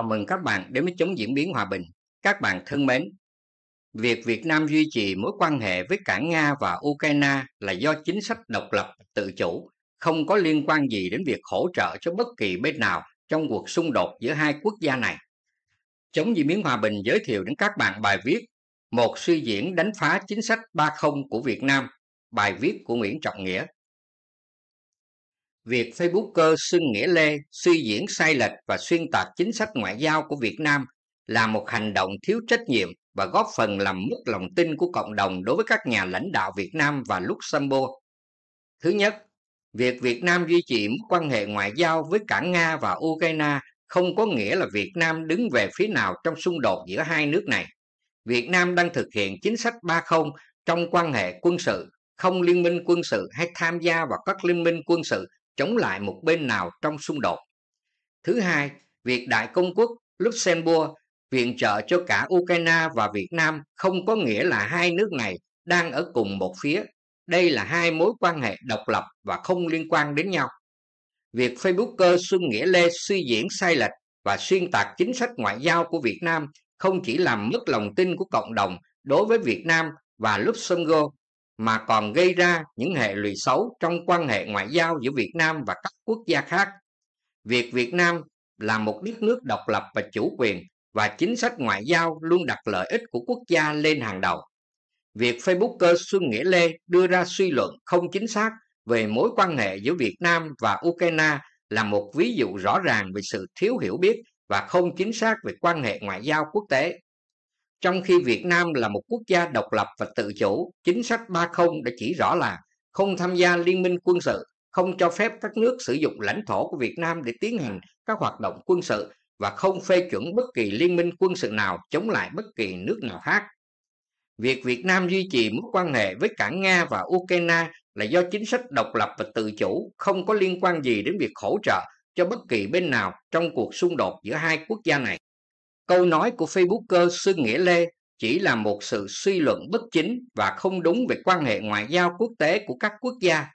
Chào mừng các bạn đến với chống diễn biến hòa bình. Các bạn thân mến, việc Việt Nam duy trì mối quan hệ với cả Nga và Ukraine là do chính sách độc lập, tự chủ, không có liên quan gì đến việc hỗ trợ cho bất kỳ bên nào trong cuộc xung đột giữa hai quốc gia này. Chống diễn biến hòa bình giới thiệu đến các bạn bài viết Một suy diễn đánh phá chính sách 30 của Việt Nam, bài viết của Nguyễn Trọng Nghĩa việc Facebooker xưng Nghĩa Lê suy diễn sai lệch và xuyên tạc chính sách ngoại giao của Việt Nam là một hành động thiếu trách nhiệm và góp phần làm mất lòng tin của cộng đồng đối với các nhà lãnh đạo Việt Nam và Luxembourg. Thứ nhất, việc Việt Nam duy trì mối quan hệ ngoại giao với cả Nga và Ukraine không có nghĩa là Việt Nam đứng về phía nào trong xung đột giữa hai nước này. Việt Nam đang thực hiện chính sách 30 trong quan hệ quân sự, không liên minh quân sự hay tham gia vào các liên minh quân sự chống lại một bên nào trong xung đột. Thứ hai, việc Đại Công quốc Luxembourg viện trợ cho cả Ukraine và Việt Nam không có nghĩa là hai nước này đang ở cùng một phía. Đây là hai mối quan hệ độc lập và không liên quan đến nhau. Việc Facebooker Xuân Nghĩa Lê suy diễn sai lệch và xuyên tạc chính sách ngoại giao của Việt Nam không chỉ làm mất lòng tin của cộng đồng đối với Việt Nam và Luxembourg mà còn gây ra những hệ lụy xấu trong quan hệ ngoại giao giữa Việt Nam và các quốc gia khác. Việc Việt Nam là một đất nước độc lập và chủ quyền và chính sách ngoại giao luôn đặt lợi ích của quốc gia lên hàng đầu. Việc Facebooker Xuân Nghĩa Lê đưa ra suy luận không chính xác về mối quan hệ giữa Việt Nam và Ukraine là một ví dụ rõ ràng về sự thiếu hiểu biết và không chính xác về quan hệ ngoại giao quốc tế. Trong khi Việt Nam là một quốc gia độc lập và tự chủ, chính sách 30 đã chỉ rõ là không tham gia liên minh quân sự, không cho phép các nước sử dụng lãnh thổ của Việt Nam để tiến hành các hoạt động quân sự và không phê chuẩn bất kỳ liên minh quân sự nào chống lại bất kỳ nước nào khác. Việc Việt Nam duy trì mối quan hệ với cả Nga và Ukraine là do chính sách độc lập và tự chủ không có liên quan gì đến việc hỗ trợ cho bất kỳ bên nào trong cuộc xung đột giữa hai quốc gia này câu nói của Facebooker Sư Nghĩa Lê chỉ là một sự suy luận bất chính và không đúng về quan hệ ngoại giao quốc tế của các quốc gia.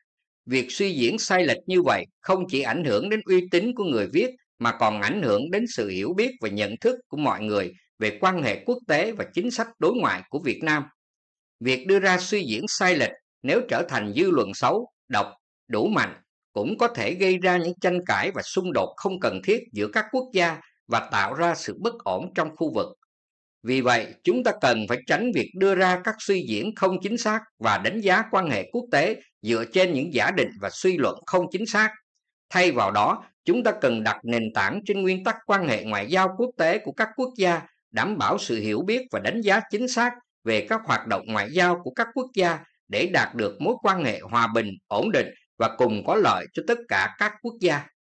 Việc suy diễn sai lệch như vậy không chỉ ảnh hưởng đến uy tín của người viết mà còn ảnh hưởng đến sự hiểu biết và nhận thức của mọi người về quan hệ quốc tế và chính sách đối ngoại của Việt Nam. Việc đưa ra suy diễn sai lệch nếu trở thành dư luận xấu, độc, đủ mạnh cũng có thể gây ra những tranh cãi và xung đột không cần thiết giữa các quốc gia và tạo ra sự bất ổn trong khu vực. Vì vậy, chúng ta cần phải tránh việc đưa ra các suy diễn không chính xác và đánh giá quan hệ quốc tế dựa trên những giả định và suy luận không chính xác. Thay vào đó, chúng ta cần đặt nền tảng trên nguyên tắc quan hệ ngoại giao quốc tế của các quốc gia, đảm bảo sự hiểu biết và đánh giá chính xác về các hoạt động ngoại giao của các quốc gia để đạt được mối quan hệ hòa bình, ổn định và cùng có lợi cho tất cả các quốc gia.